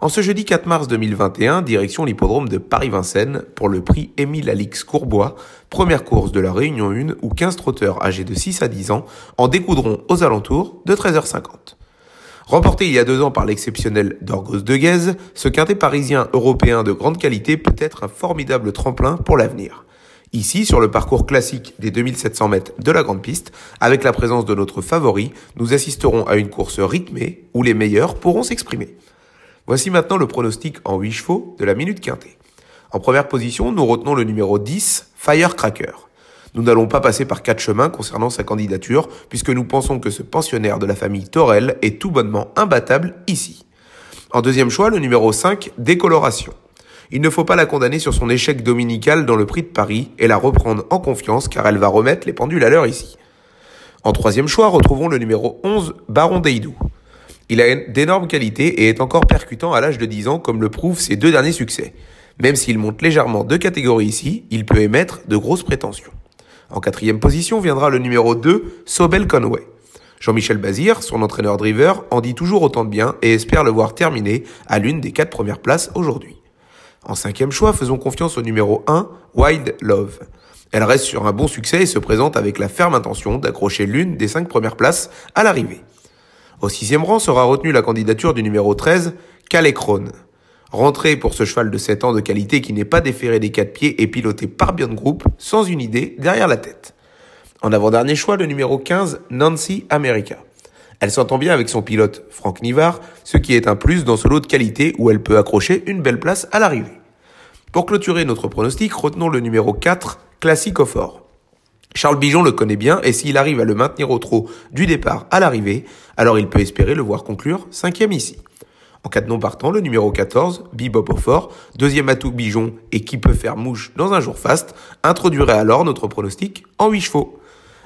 En ce jeudi 4 mars 2021, direction l'hippodrome de Paris-Vincennes pour le prix Émile Alix Courbois, première course de la Réunion 1 où 15 trotteurs âgés de 6 à 10 ans en découdront aux alentours de 13h50. Remporté il y a deux ans par l'exceptionnel Dorgos de Guèze, ce quintet parisien européen de grande qualité peut être un formidable tremplin pour l'avenir. Ici, sur le parcours classique des 2700 mètres de la grande piste, avec la présence de notre favori, nous assisterons à une course rythmée où les meilleurs pourront s'exprimer. Voici maintenant le pronostic en huit chevaux de la minute quintée. En première position, nous retenons le numéro 10, Firecracker. Nous n'allons pas passer par quatre chemins concernant sa candidature, puisque nous pensons que ce pensionnaire de la famille Torel est tout bonnement imbattable ici. En deuxième choix, le numéro 5, Décoloration. Il ne faut pas la condamner sur son échec dominical dans le prix de Paris et la reprendre en confiance car elle va remettre les pendules à l'heure ici. En troisième choix, retrouvons le numéro 11, Baron Deidou. Il a d'énormes qualités et est encore percutant à l'âge de 10 ans comme le prouvent ses deux derniers succès. Même s'il monte légèrement deux catégories ici, il peut émettre de grosses prétentions. En quatrième position viendra le numéro 2, Sobel Conway. Jean-Michel Bazir, son entraîneur driver, en dit toujours autant de bien et espère le voir terminer à l'une des quatre premières places aujourd'hui. En cinquième choix, faisons confiance au numéro 1, Wild Love. Elle reste sur un bon succès et se présente avec la ferme intention d'accrocher l'une des cinq premières places à l'arrivée. Au sixième rang sera retenue la candidature du numéro 13, Calécrone, Rentré pour ce cheval de 7 ans de qualité qui n'est pas déféré des quatre pieds et piloté par de groupe, sans une idée derrière la tête. En avant-dernier choix, le numéro 15, Nancy America. Elle s'entend bien avec son pilote, Franck Nivard, ce qui est un plus dans ce lot de qualité où elle peut accrocher une belle place à l'arrivée. Pour clôturer notre pronostic, retenons le numéro 4, Classic Fort. Charles Bijon le connaît bien et s'il arrive à le maintenir au trot du départ à l'arrivée, alors il peut espérer le voir conclure cinquième ici. En cas de non partant, le numéro 14, Bibop fort, deuxième atout Bijon et qui peut faire mouche dans un jour fast, introduirait alors notre pronostic en 8 chevaux.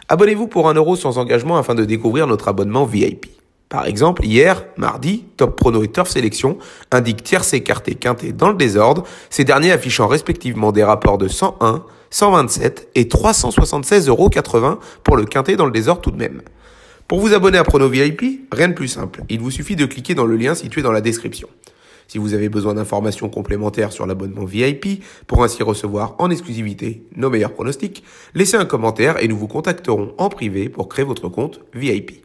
Abonnez-vous pour 1€ euro sans engagement afin de découvrir notre abonnement VIP. Par exemple, hier, mardi, Top Prono et Turf Sélection indiquent tierce écarté quintet dans le désordre, ces derniers affichant respectivement des rapports de 101, 127 et 376,80 euros pour le quintet dans le désordre tout de même. Pour vous abonner à Prono VIP, rien de plus simple. Il vous suffit de cliquer dans le lien situé dans la description. Si vous avez besoin d'informations complémentaires sur l'abonnement VIP pour ainsi recevoir en exclusivité nos meilleurs pronostics, laissez un commentaire et nous vous contacterons en privé pour créer votre compte VIP.